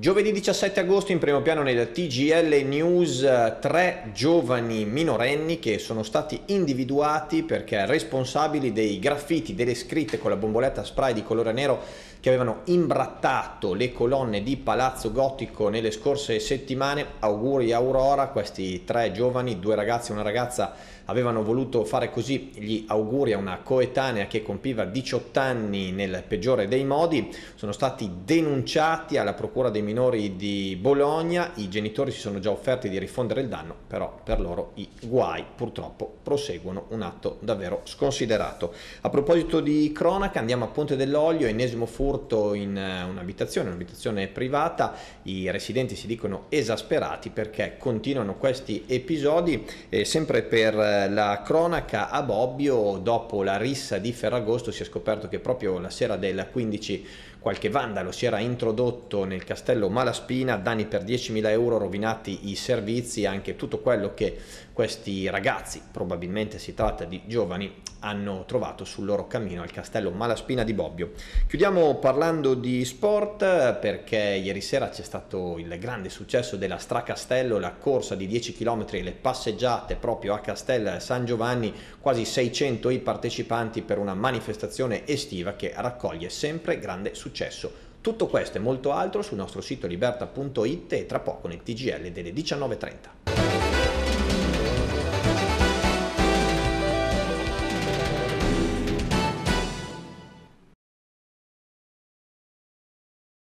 Giovedì 17 agosto in primo piano nel TGL News eh, tre giovani minorenni che sono stati individuati perché responsabili dei graffiti, delle scritte con la bomboletta spray di colore nero che avevano imbrattato le colonne di Palazzo Gotico nelle scorse settimane. Auguri Aurora, questi tre giovani, due ragazzi e una ragazza avevano voluto fare così gli auguri a una coetanea che compiva 18 anni nel peggiore dei modi, sono stati denunciati alla Procura dei minori di Bologna, i genitori si sono già offerti di rifondere il danno, però per loro i guai purtroppo proseguono un atto davvero sconsiderato. A proposito di cronaca andiamo a Ponte dell'Olio, ennesimo furto furto in eh, un'abitazione, un'abitazione privata, i residenti si dicono esasperati perché continuano questi episodi e eh, sempre per eh, la cronaca a Bobbio dopo la rissa di Ferragosto si è scoperto che proprio la sera del 15 qualche vandalo si era introdotto nel castello Malaspina, danni per 10.000 euro, rovinati i servizi, anche tutto quello che questi ragazzi, probabilmente si tratta di giovani, hanno trovato sul loro cammino al castello Malaspina di Bobbio. Chiudiamo parlando di sport perché ieri sera c'è stato il grande successo della Stracastello, la corsa di 10 km e le passeggiate proprio a Castel San Giovanni, quasi 600 i partecipanti per una manifestazione estiva che raccoglie sempre grande successo. Tutto questo e molto altro sul nostro sito liberta.it e tra poco nel TGL delle 19.30.